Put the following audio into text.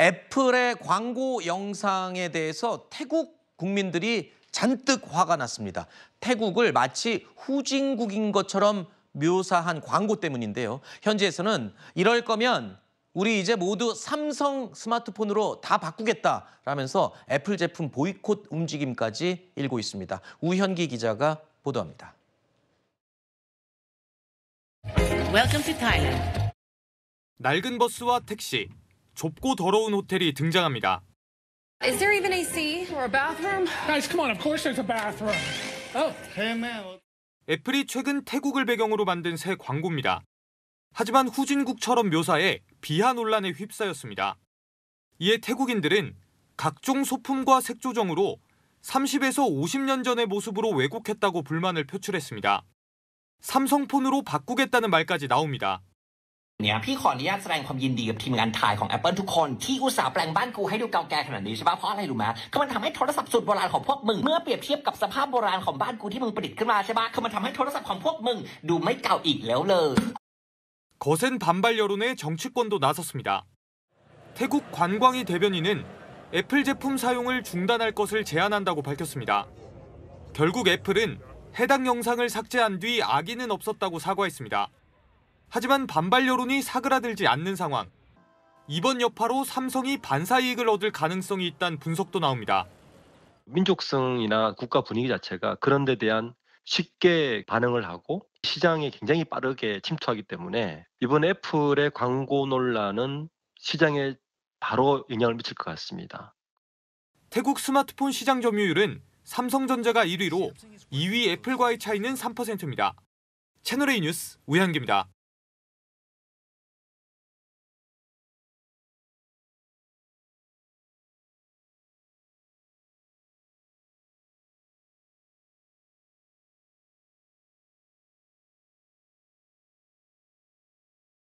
애플의 광고 영상에 대해서 태국 국민들이 잔뜩 화가 났습니다. 태국을 마치 후진국인 것처럼 묘사한 광고 때문인데요. 현지에서는 이럴 거면 우리 이제 모두 삼성 스마트폰으로 다 바꾸겠다라면서 애플 제품 보이콧 움직임까지 일고 있습니다. 우현기 기자가 보도합니다. 낡은 버스와 택시, 좁고 더러운 호텔이 등장합니다. Is there even AC or a bathroom? Guys, come on. Of course there's a bathroom. Oh, hey man. 애플이 최근 태국을 배경으로 만든 새 광고입니다. 하지만 후진국처럼 묘사해 비하 논란에 휩싸였습니다. 이에 태국인들은 각종 소품과 색조정으로 30에서 50년 전의 모습으로 왜곡했다고 불만을 표출했습니다. 삼성폰으로 바꾸겠다는 말까지 나옵니다. เนี่ยพี่ขออนุญาตแสดงความยินดีกับทีมงานถ่ายของ Apple ทุกคนที่อุตส่าห์แปลงบ้านกูให้ดูเก่าแก่ขนาดนี้ใช่ปะเพราะอะไรรู้ไหมคือมันทำให้โทรศัพท์สุดโบราณของพวกมึงเมื่อเปรียบเทียบกับสภาพโบราณของบ้านกูที่มึงประดิษฐ์ขึ้นมาใช่ปะคือมันทำให้โทรศัพท์ของพวกมึงดูไม่เก่าอีกแล้วเลย거센반발여론에정치권도나섰습니다태국관광이대변인은애플제품사용을중단할것을제안한다고밝혔습니다결국애플은해당영상을삭제한뒤악의는없었다고사과했습니다 하지만 반발 여론이 사그라들지 않는 상황. 이번 여파로 삼성이 반사 이익을 얻을 가능성이 있다는 분석도 나옵니다. 민족성이나 국가 분위기 자체가 그런 데 대한 쉽게 반응을 하고 시장에 굉장히 빠르게 침투하기 때문에 이번 애플의 광고 논란은 시장에 바로 영향을 미칠 것 같습니다. 태국 스마트폰 시장 점유율은 삼성전자가 1위로 2위 애플과의 차이는 3%입니다. 채널A 뉴스 우현기입니다.